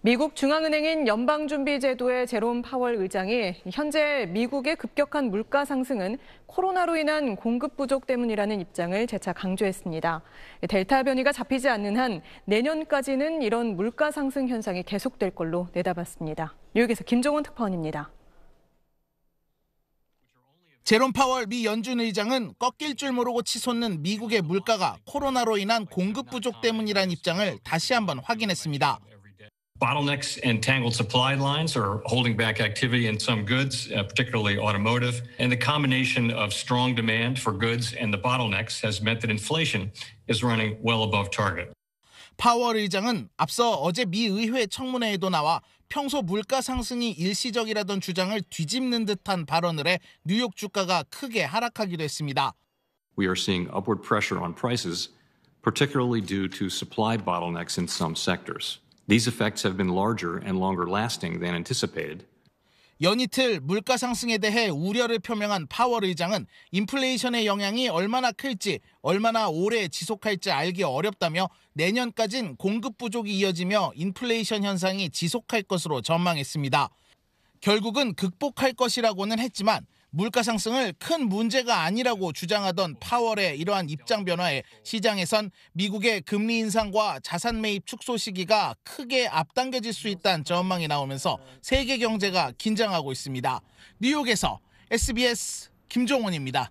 미국 중앙은행인 연방준비제도의 제롬 파월 의장이 현재 미국의 급격한 물가 상승은 코로나로 인한 공급 부족 때문이라는 입장을 재차 강조했습니다. 델타 변이가 잡히지 않는 한 내년까지는 이런 물가 상승 현상이 계속될 걸로 내다봤습니다. 뉴욕에서 김종원 특파원입니다. 제롬 파월 미 연준 의장은 꺾일 줄 모르고 치솟는 미국의 물가가 코로나로 인한 공급 부족 때문이라는 입장을 다시 한번 확인했습니다. Bottlenecks and tangled supply lines are holding back activity in some goods, uh, particularly automotive. And the combination of strong demand for goods and the bottlenecks has meant that inflation is running well above target. 파월 의장은 앞서 어제 미 의회 청문회에도 나와 평소 물가 상승이 일시적이라던 주장을 뒤집는 듯한 발언을 해 뉴욕 주가가 크게 하락하기도 했습니다. We are seeing upward pressure on prices, particularly due to supply bottlenecks in some sectors. These effects have been larger and longer lasting than anticipated. 연이틀 물가 상승에 대해 우려를 표명한 파월 의장은 인플레이션의 영향이 얼마나 클지 얼마나 오래 지속할지 알기 어렵다며 내년까진 공급 부족이 이어지며 인플레이션 현상이 지속할 것으로 전망했습니다. 결국은 극복할 것이라고는 했지만 물가 상승을 큰 문제가 아니라고 주장하던 파월의 이러한 입장 변화에 시장에선 미국의 금리 인상과 자산 매입 축소 시기가 크게 앞당겨질 수 있다는 전망이 나오면서 세계 경제가 긴장하고 있습니다. 뉴욕에서 SBS 김종원입니다.